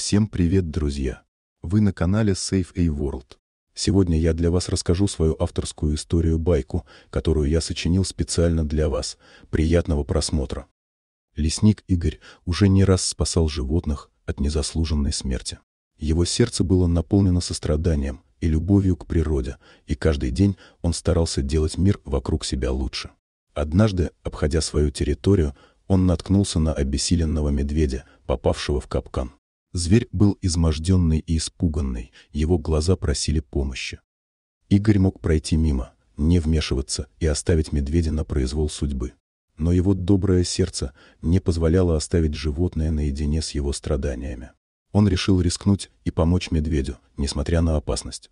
Всем привет, друзья! Вы на канале Safe A World. Сегодня я для вас расскажу свою авторскую историю-байку, которую я сочинил специально для вас. Приятного просмотра! Лесник Игорь уже не раз спасал животных от незаслуженной смерти. Его сердце было наполнено состраданием и любовью к природе, и каждый день он старался делать мир вокруг себя лучше. Однажды, обходя свою территорию, он наткнулся на обессиленного медведя, попавшего в капкан. Зверь был изможденный и испуганный, его глаза просили помощи. Игорь мог пройти мимо, не вмешиваться и оставить медведя на произвол судьбы. Но его доброе сердце не позволяло оставить животное наедине с его страданиями. Он решил рискнуть и помочь медведю, несмотря на опасность.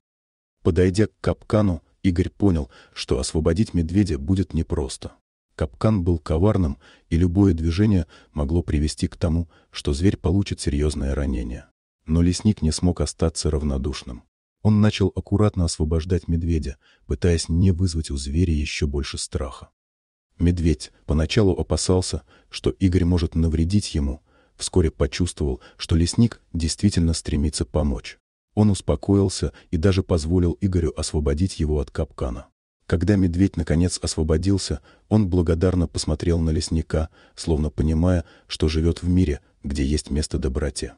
Подойдя к капкану, Игорь понял, что освободить медведя будет непросто. Капкан был коварным, и любое движение могло привести к тому, что зверь получит серьезное ранение. Но лесник не смог остаться равнодушным. Он начал аккуратно освобождать медведя, пытаясь не вызвать у зверя еще больше страха. Медведь поначалу опасался, что Игорь может навредить ему, вскоре почувствовал, что лесник действительно стремится помочь. Он успокоился и даже позволил Игорю освободить его от капкана. Когда медведь наконец освободился, он благодарно посмотрел на лесника, словно понимая, что живет в мире, где есть место доброте.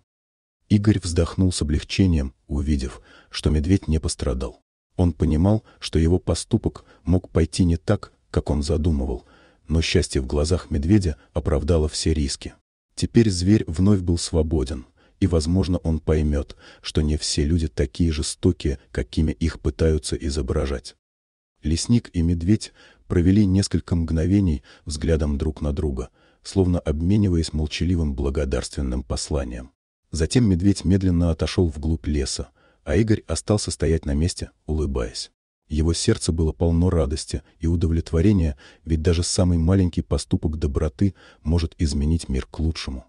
Игорь вздохнул с облегчением, увидев, что медведь не пострадал. Он понимал, что его поступок мог пойти не так, как он задумывал, но счастье в глазах медведя оправдало все риски. Теперь зверь вновь был свободен, и, возможно, он поймет, что не все люди такие жестокие, какими их пытаются изображать. Лесник и медведь провели несколько мгновений взглядом друг на друга, словно обмениваясь молчаливым благодарственным посланием. Затем медведь медленно отошел вглубь леса, а Игорь остался стоять на месте, улыбаясь. Его сердце было полно радости и удовлетворения, ведь даже самый маленький поступок доброты может изменить мир к лучшему.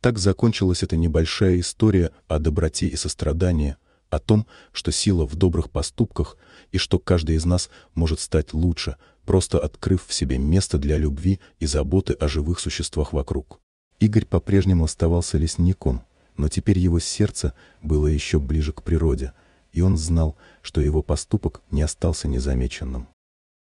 Так закончилась эта небольшая история о доброте и сострадании – о том, что сила в добрых поступках и что каждый из нас может стать лучше, просто открыв в себе место для любви и заботы о живых существах вокруг. Игорь по-прежнему оставался лесником, но теперь его сердце было еще ближе к природе, и он знал, что его поступок не остался незамеченным.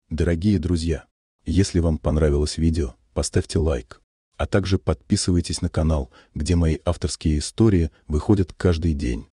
Дорогие друзья, если вам понравилось видео, поставьте лайк, а также подписывайтесь на канал, где мои авторские истории выходят каждый день.